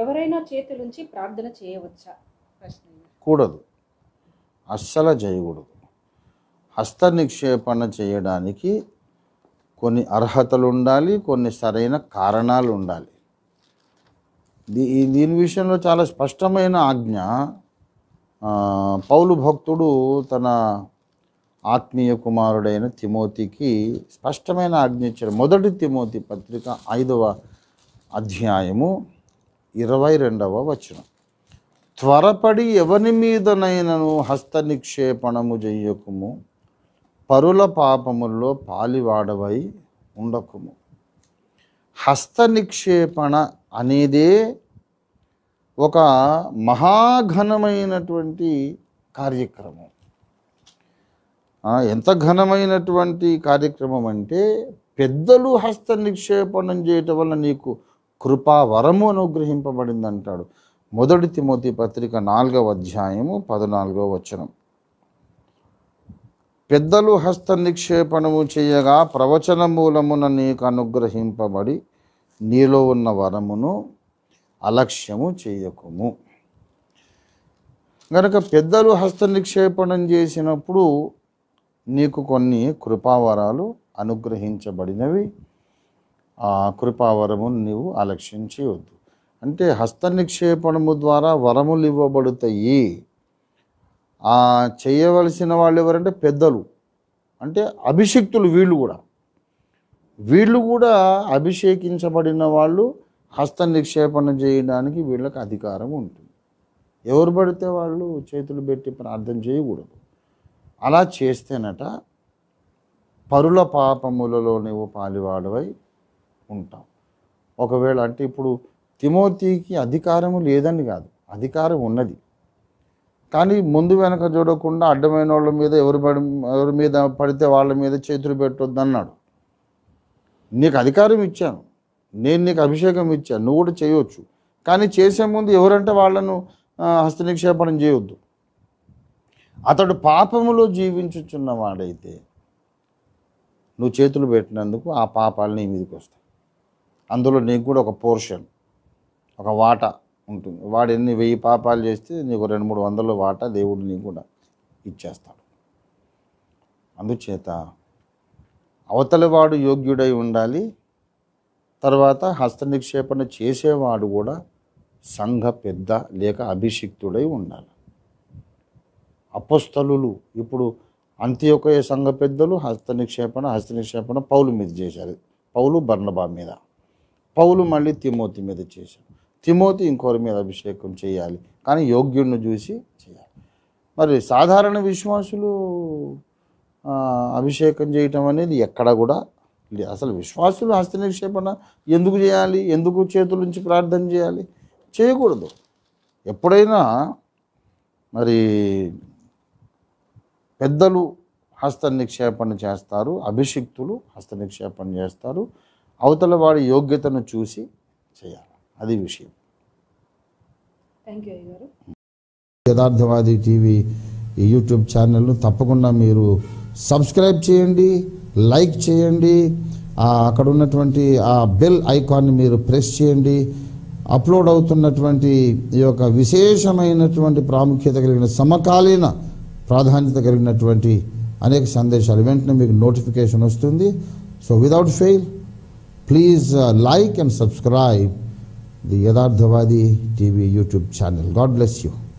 ఎవరైనా చేతులుంచి ప్రార్థన చేయవచ్చా కూడదు అస్సలు చేయకూడదు హస్త నిక్షేపణ చేయడానికి కొన్ని అర్హతలు ఉండాలి కొన్ని సరైన కారణాలు ఉండాలి దీ దీని విషయంలో చాలా స్పష్టమైన ఆజ్ఞ పౌలు భక్తుడు తన ఆత్మీయ కుమారుడైన తిమోతికి స్పష్టమైన ఆజ్ఞ ఇచ్చాడు మొదటి తిమోతి పత్రిక ఐదవ అధ్యాయము ఇరవై రెండవ వచనం త్వరపడి ఎవని మీదనైనను హస్త నిక్షేపణము చెయ్యకుము పరుల పాపముల్లో పాలివాడవై ఉండకుము హస్త నిక్షేపణ అనేదే ఒక మహాఘనమైనటువంటి కార్యక్రమం ఎంత ఘనమైనటువంటి కార్యక్రమం అంటే పెద్దలు హస్త నిక్షేపణం చేయటం వల్ల నీకు కృపావరము అనుగ్రహింపబడింది అంటాడు మొదటి తిమోతి పత్రిక నాలుగవ అధ్యాయము పద్నాలుగవ వచనం పెద్దలు హస్త నిక్షేపణము చేయగా ప్రవచన మూలమున నీకు అనుగ్రహింపబడి నీలో ఉన్న వరమును అలక్ష్యము చేయకుము గనక పెద్దలు హస్త నిక్షేపణం చేసినప్పుడు నీకు కొన్ని కృపావరాలు అనుగ్రహించబడినవి కృపావరమును నీవు ఆలక్ష్యం చేయవద్దు అంటే హస్త నిక్షేపణము ద్వారా వరములు ఇవ్వబడుతాయి ఆ చేయవలసిన వాళ్ళు ఎవరంటే పెద్దలు అంటే అభిషిక్తులు వీళ్ళు కూడా వీళ్ళు కూడా అభిషేకించబడిన వాళ్ళు హస్త నిక్షేపణ చేయడానికి వీళ్ళకి అధికారం ఉంటుంది ఎవరు పడితే వాళ్ళు చేతులు పెట్టి ప్రార్థన చేయకూడదు అలా చేస్తేనట పరుల పాపములలో నువ్వు పాలివాడవై ఉంటాం ఒకవేళ అంటే ఇప్పుడు తిమోతికి అధికారము లేదని కాదు అధికారం ఉన్నది కానీ ముందు వెనక చూడకుండా అడ్డమైన వాళ్ళ మీద ఎవరు పడి ఎవరి మీద పడితే వాళ్ళ మీద చేతులు పెట్టొద్దు అన్నాడు నీకు అధికారం ఇచ్చాను నేను నీకు అభిషేకం ఇచ్చాను నువ్వు కూడా చేయవచ్చు కానీ చేసే ముందు ఎవరంటే వాళ్ళను హస్తనిక్షేపణం చేయొద్దు అతడు పాపములో జీవించుచున్నవాడైతే నువ్వు చేతులు పెట్టినందుకు ఆ పాపాలు నీ మీదకి వస్తాయి అందులో నీకు కూడా ఒక పోర్షన్ ఒక వాటా ఉంటుంది వాడు ఎన్ని వెయ్యి పాపాలు చేస్తే నీకు రెండు మూడు వందల వాటా దేవుడు నీకు కూడా ఇచ్చేస్తాడు అందుచేత వాడు యోగ్యుడై ఉండాలి తర్వాత హస్త నిక్షేపణ చేసేవాడు కూడా సంఘ పెద్ద లేక అభిషిక్తుడై ఉండాలి అపస్థలు ఇప్పుడు అంత్యొక సంఘ పెద్దలు హస్త నిక్షేపణ హస్త నిక్షేపణ పౌలు మీద చేశారు పౌలు బర్ణబా మీద పౌలు మళ్ళీ తిమోతి మీద చేశాడు తిమోతి ఇంకోరి మీద అభిషేకం చేయాలి కానీ యోగ్యుడిని చూసి చేయాలి మరి సాధారణ విశ్వాసులు అభిషేకం చేయటం అనేది ఎక్కడ కూడా అసలు విశ్వాసులు హస్త నిక్షేపణ ఎందుకు చేయాలి ఎందుకు చేతుల నుంచి ప్రార్థన చేయాలి చేయకూడదు ఎప్పుడైనా మరి పెద్దలు హస్త నిక్షేపణ చేస్తారు అభిషిక్తులు హస్త నిక్షేపణ చేస్తారు అవతల వాడి యోగ్యతను చూసి చేయాలి అది విషయం యథార్థవాది టీవీ యూట్యూబ్ ఛానల్ను తప్పకుండా మీరు సబ్స్క్రైబ్ చేయండి లైక్ చేయండి అక్కడ ఉన్నటువంటి ఆ బెల్ ఐకాన్ని మీరు ప్రెస్ చేయండి అప్లోడ్ అవుతున్నటువంటి ఈ యొక్క విశేషమైనటువంటి ప్రాముఖ్యత కలిగిన సమకాలీన ప్రాధాన్యత కలిగినటువంటి అనేక సందేశాలు వెంటనే మీకు నోటిఫికేషన్ వస్తుంది so without fail Please uh, like and subscribe the Yadardhavadi TV YouTube channel. God bless you.